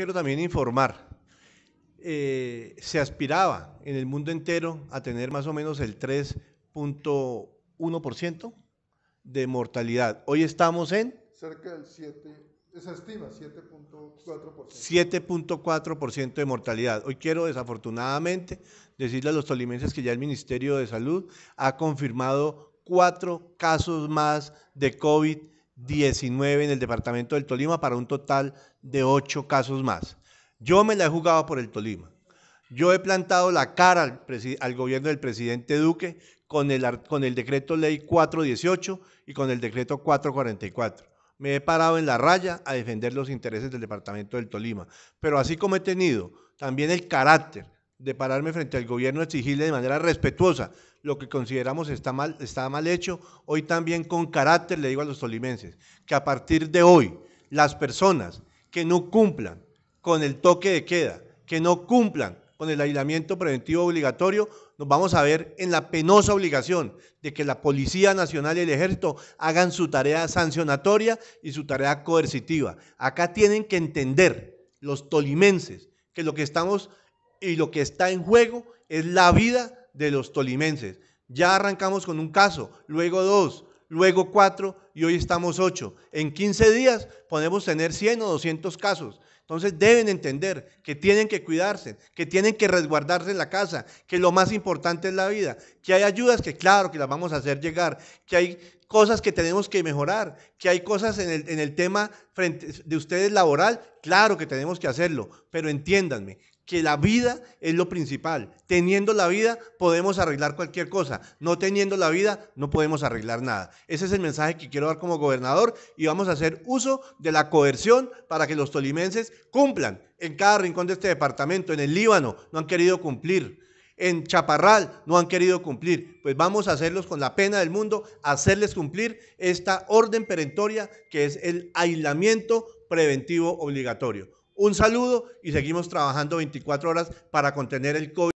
quiero también informar. Eh, se aspiraba en el mundo entero a tener más o menos el 3.1% de mortalidad. Hoy estamos en... Cerca del 7, esa estima 7.4%. 7.4% de mortalidad. Hoy quiero desafortunadamente decirle a los tolimenses que ya el Ministerio de Salud ha confirmado cuatro casos más de COVID-19 19 en el departamento del Tolima para un total de 8 casos más. Yo me la he jugado por el Tolima. Yo he plantado la cara al, gobierno del presidente Duque con el, con el decreto ley 418 y con el decreto 444 me he parado en la raya a defender los intereses del departamento del Tolima. Pero así como he tenido también el carácter, de pararme frente al gobierno, exigirle de manera respetuosa lo que consideramos está mal, está mal hecho. Hoy también con carácter le digo a los tolimenses que a partir de hoy las personas que no cumplan con el toque de queda, que no cumplan con el aislamiento preventivo obligatorio, nos vamos a ver en la penosa obligación de que la Policía Nacional y el Ejército hagan su tarea sancionatoria y su tarea coercitiva. Acá tienen que entender los tolimenses que lo que estamos y lo que está en juego es la vida de los tolimenses. Ya arrancamos con un caso, luego dos, luego cuatro y hoy estamos ocho. En 15 días podemos tener 100 o 200 casos. Entonces deben entender que tienen que cuidarse, que tienen que resguardarse en la casa, que lo más importante es la vida, que hay ayudas que claro que las vamos a hacer llegar, que hay cosas que tenemos que mejorar, que hay cosas en el, en el tema de ustedes laboral, claro que tenemos que hacerlo, pero entiéndanme que la vida es lo principal. Teniendo la vida podemos arreglar cualquier cosa. No teniendo la vida no podemos arreglar nada. Ese es el mensaje que quiero dar como gobernador y vamos a hacer uso de la coerción para que los tolimenses cumplan. En cada rincón de este departamento, en el Líbano, no han querido cumplir en Chaparral no han querido cumplir. Pues vamos a hacerlos con la pena del mundo, hacerles cumplir esta orden perentoria que es el aislamiento preventivo obligatorio. Un saludo y seguimos trabajando 24 horas para contener el COVID.